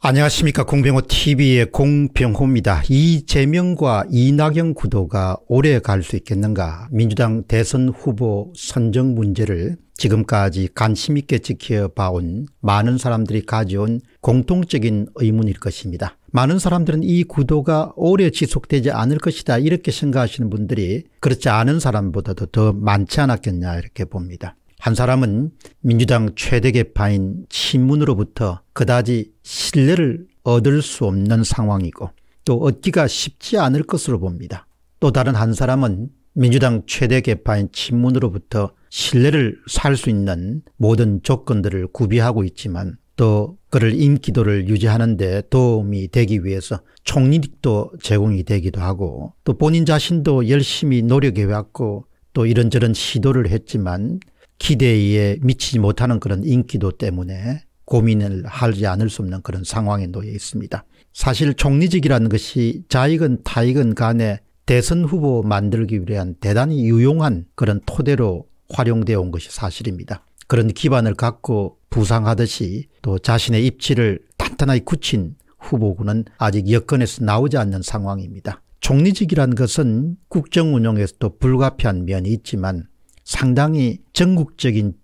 안녕하십니까 공병호 TV의 공병호입니다. 이재명과 이낙연 구도가 오래 갈 수 있겠는가 민주당 대선 후보 선정 문제를 지금까지 관심 있게 지켜봐온 많은 사람들이 가져온 공통적인 의문일 것입니다. 많은 사람들은 이 구도가 오래 지속되지 않을 것이다 이렇게 생각하시는 분들이 그렇지 않은 사람보다도 더 많지 않았겠냐 이렇게 봅니다. 한 사람은 민주당 최대 개파인 친문으로부터 그다지 신뢰를 얻을 수 없는 상황이고 또 얻기가 쉽지 않을 것으로 봅니다. 또 다른 한 사람은 민주당 최대 개파인 친문으로부터 신뢰를 살 수 있는 모든 조건들을 구비하고 있지만 또 그를 인기도를 유지하는 데 도움이 되기 위해서 총리직도 제공이 되기도 하고 또 본인 자신도 열심히 노력해왔고 또 이런저런 시도를 했지만 기대에 미치지 못하는 그런 인기도 때문에 고민을 하지 않을 수 없는 그런 상황에 놓여 있습니다. 사실 총리직이라는 것이 자익은 타익은 간에 대선 후보 만들기 위한 대단히 유용한 그런 토대로 활용되어 온 것이 사실입니다. 그런 기반을 갖고 부상하듯이 또 자신의 입지를 탄탄하게 굳힌 후보군은 아직 여건에서 나오지 않는 상황입니다. 총리직이라는 것은 국정운영에서도 불가피한 면이 있지만 상당히 전국적인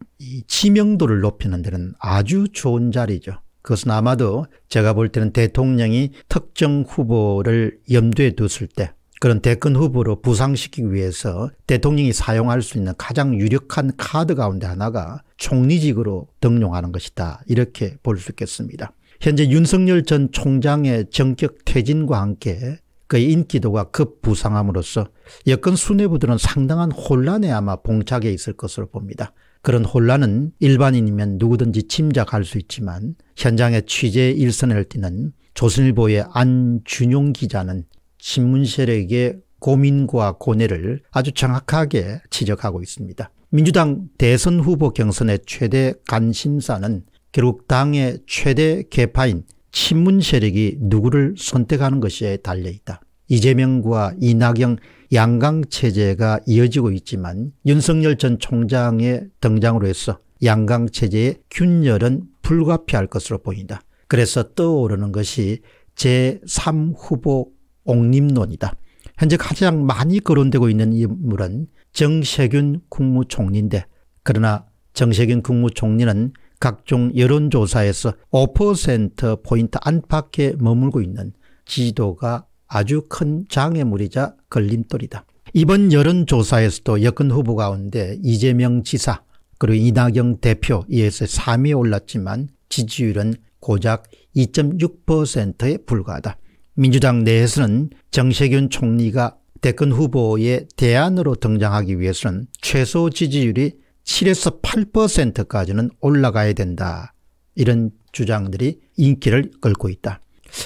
치명도를 높이는 데는 아주 좋은 자리죠. 그것은 아마도 제가 볼 때는 대통령이 특정 후보를 염두에 뒀을 때 그런 대권 후보로 부상시키기 위해서 대통령이 사용할 수 있는 가장 유력한 카드 가운데 하나가 총리직으로 등용하는 것이다. 이렇게 볼 수 있겠습니다. 현재 윤석열 전 총장의 정격 퇴진과 함께 그의 인기도가 급부상함으로써 여권 수뇌부들은 상당한 혼란에 아마 봉착해 있을 것으로 봅니다. 그런 혼란은 일반인이면 누구든지 짐작할 수 있지만 현장의 취재 일선을 띠는 조선일보의 안준용 기자는 신문 세력의 고민과 고뇌를 아주 정확하게 지적하고 있습니다. 민주당 대선 후보 경선의 최대 관심사는 결국 당의 최대 개파인 친문 세력이 누구를 선택하는 것에 달려있다. 이재명과 이낙영 양강체제가 이어지고 있지만 윤석열 전 총장의 등장으로 해서 양강체제의 균열은 불가피할 것으로 보인다. 그래서 떠오르는 것이 제3후보 옹림론이다. 현재 가장 많이 거론되고 있는 인물은 정세균 국무총리인데 그러나 정세균 국무총리는 각종 여론조사에서 5%포인트 안팎에 머물고 있는 지지도가 아주 큰 장애물이자 걸림돌이다. 이번 여론조사에서도 여권 후보 가운데 이재명 지사 그리고 이낙영 대표 이에서 3위에 올랐지만 지지율은 고작 2.6%에 불과하다. 민주당 내에서는 정세균 총리가 대권 후보의 대안으로 등장하기 위해서는 최소 지지율이 7에서 8%까지는 올라가야 된다. 이런 주장들이 인기를 끌고 있다.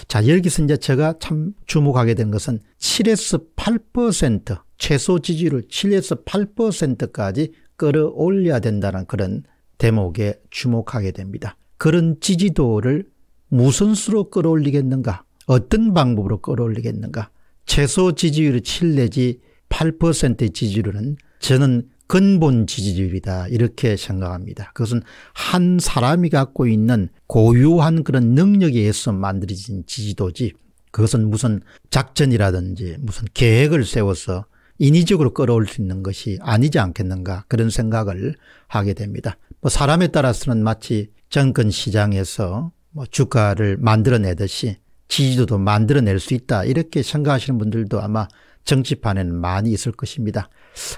자, 여기서 이제 제가 참 주목하게 된 것은 7에서 8% 최소 지지율 7에서 8%까지 끌어올려야 된다는 그런 대목에 주목하게 됩니다. 그런 지지도를 무슨 수로 끌어올리겠는가? 어떤 방법으로 끌어올리겠는가? 최소 지지율 7 내지 8%의 지지율은 저는 근본 지지율이다 이렇게 생각합니다. 그것은 한 사람이 갖고 있는 고유한 그런 능력에 의해서 만들어진 지지도지 그것은 무슨 작전이라든지 무슨 계획을 세워서 인위적으로 끌어올 수 있는 것이 아니지 않겠는가 그런 생각을 하게 됩니다. 뭐 사람에 따라서는 마치 정권 시장에서 뭐 주가를 만들어내듯이 지지도도 만들어낼 수 있다 이렇게 생각하시는 분들도 아마 정치판에는 많이 있을 것입니다.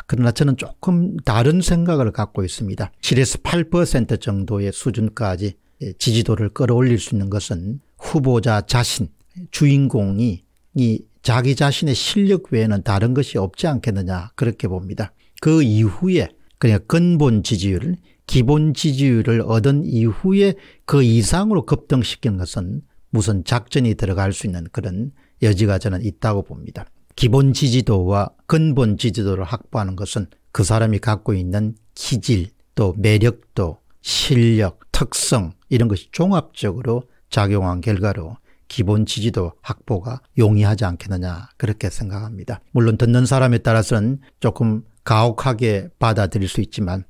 그러나 저는 조금 다른 생각을 갖고 있습니다. 7에서 8% 정도의 수준까지 예, 지지도를 끌어올릴 수 있는 것은 후보자 자신, 주인공이 이 자기 자신의 실력 외에는 다른 것이 없지 않겠느냐 그렇게 봅니다. 그 이후에 그냥 근본 지지율, 기본 지지율을 얻은 이후에 그 이상으로 급등시키는 것은 무슨 작전이 들어갈 수 있는 그런 여지가 저는 있다고 봅니다. 기본 지지도와 근본 지지도를 확보하는 것은 그 사람이 갖고 있는 기질, 또 매력도, 실력, 특성 이런 것이 종합적으로 작용한 결과로 기본 지지도 확보가 용이하지 않겠느냐 그렇게 생각합니다. 물론 듣는 사람에 따라서는 조금 가혹하게 받아들일 수 있지만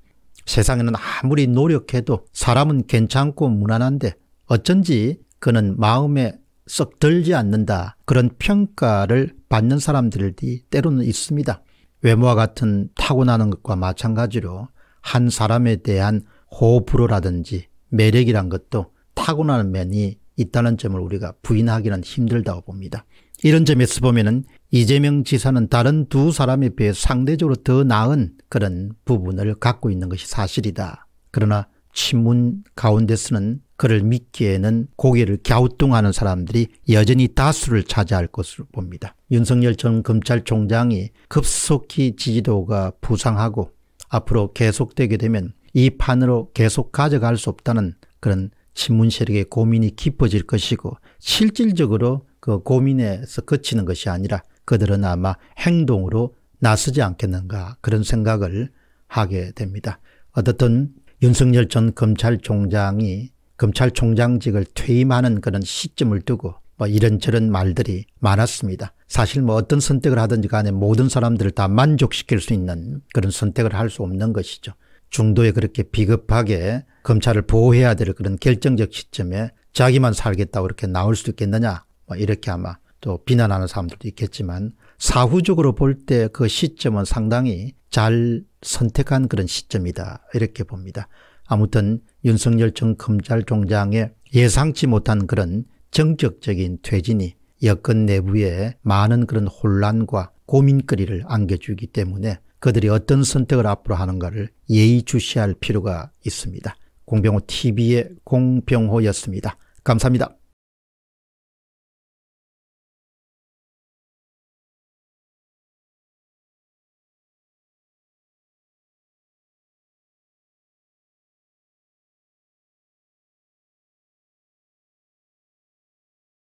세상에는 아무리 노력해도 사람은 괜찮고 무난한데 어쩐지 그는 마음에 썩 들지 않는다 그런 평가를 받는 사람들이 때로는 있습니다. 외모와 같은 타고나는 것과 마찬가지로 한 사람에 대한 호불호라든지 매력이란 것도 타고나는 면이 있다는 점을 우리가 부인하기는 힘들다고 봅니다. 이런 점에서 보면 이재명 지사는 다른 두 사람에 비해 상대적으로 더 나은 그런 부분을 갖고 있는 것이 사실이다. 그러나 친문 가운데서는 그를 믿기에는 고개를 갸우뚱하는 사람들이 여전히 다수를 차지할 것으로 봅니다. 윤석열 전 검찰총장이 급속히 지지도가 부상하고 앞으로 계속되게 되면 이 판으로 계속 가져갈 수 없다는 그런 신문 세력의 고민이 깊어질 것이고 실질적으로 그 고민에서 그치는 것이 아니라 그들은 아마 행동으로 나서지 않겠는가 그런 생각을 하게 됩니다. 어떻든 윤석열 전 검찰총장이 검찰총장직을 퇴임하는 그런 시점을 두고 뭐 이런저런 말들이 많았습니다. 사실 뭐 어떤 선택을 하든지 간에 그 모든 사람들을 다 만족시킬 수 있는 그런 선택을 할 수 없는 것이죠. 중도에 그렇게 비겁하게 검찰을 보호해야 될 그런 결정적 시점에 자기만 살겠다고 이렇게 나올 수 있겠느냐 뭐 이렇게 아마 또 비난하는 사람들도 있겠지만 사후적으로 볼 때 그 시점은 상당히 잘 선택한 그런 시점이다 이렇게 봅니다. 아무튼 윤석열 전 검찰총장의 예상치 못한 그런 정적적인 퇴진이 여권 내부에 많은 그런 혼란과 고민거리를 안겨주기 때문에 그들이 어떤 선택을 앞으로 하는가를 예의주시할 필요가 있습니다. 공병호 TV의 공병호였습니다. 감사합니다.